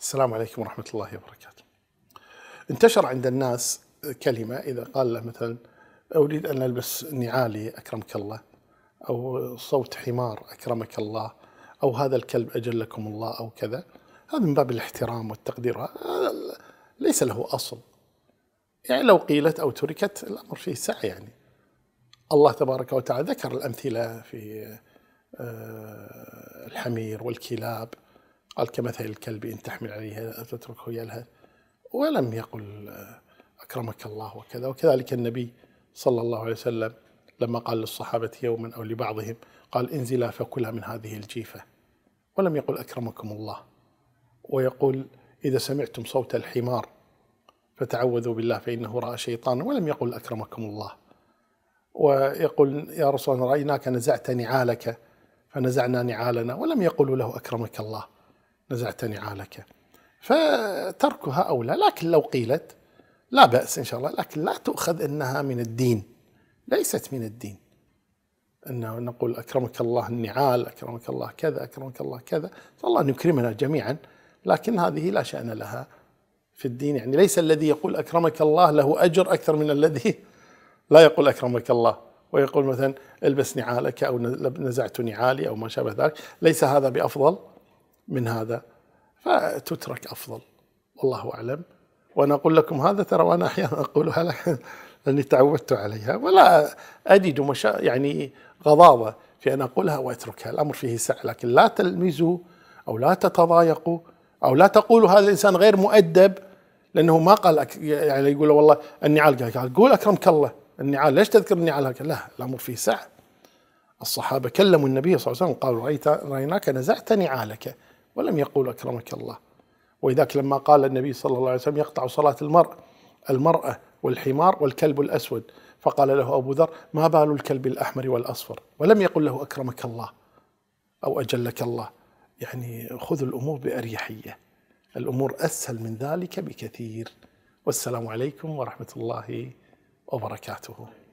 السلام عليكم ورحمة الله وبركاته انتشر عند الناس كلمة إذا قال له مثلا أريد أن ألبس نعالي أكرمك الله أو صوت حمار أكرمك الله أو هذا الكلب أجلكم الله أو كذا هذا من باب الاحترام والتقدير ليس له أصل يعني لو قيلت أو تركت الأمر فيه سعة يعني الله تبارك وتعالى ذكر الأمثلة في آه، الحمير والكلاب قال كمثل الكلب إن تحمل عليه تتركه يلهث ولم يقل آه، أكرمك الله وكذا وكذلك النبي صلى الله عليه وسلم لما قال للصحابة يوما أو لبعضهم قال انزلا فكلا من هذه الجيفة ولم يقل أكرمكم الله ويقول إذا سمعتم صوت الحمار فتعوذوا بالله فإنه رأى شيطانا ولم يقل أكرمكم الله ويقول يا رسول الله رأيناك نزعت نعالك فنزعنا نعالنا ولم يقولوا له أكرمك الله نزعت نعالك فتركها أولى لكن لو قيلت لا بأس إن شاء الله لكن لا تؤخذ أنها من الدين ليست من الدين أنه نقول أكرمك الله النعال أكرمك الله كذا أكرمك الله كذا فالله أن يكرمنا جميعا لكن هذه لا شأن لها في الدين يعني ليس الذي يقول أكرمك الله له أجر أكثر من الذي لا يقول أكرمك الله ويقول مثلا البس نعالك أو نزعت نعالي أو ما شابه ذلك ليس هذا بأفضل من هذا فتترك أفضل والله أعلم وأنا أقول لكم هذا ترى وأنا أحيانا أقولها لك لأني تعودت عليها ولا أجد مشا يعني غضاضة في أن أقولها وأتركها الأمر فيه سعة لكن لا تلمزوا أو لا تتضايقوا أو لا تقولوا هذا الإنسان غير مؤدب لأنه ما قال يعني يقول والله النعال قال قول أكرمك الله النعال ليش تذكر النعال لا الأمر فيه سعة الصحابة كلموا النبي صلى الله عليه وسلم قالوا رأيت رأيناك نزعت نعالك ولم يقول أكرمك الله وإذاك لما قال النبي صلى الله عليه وسلم يقطع صلاة المرء المرأة والحمار والكلب الأسود فقال له أبو ذر ما بال الكلب الأحمر والأصفر ولم يقل له أكرمك الله أو أجلك الله يعني خذ الأمور بأريحية الأمور أسهل من ذلك بكثير والسلام عليكم ورحمة الله وبركاته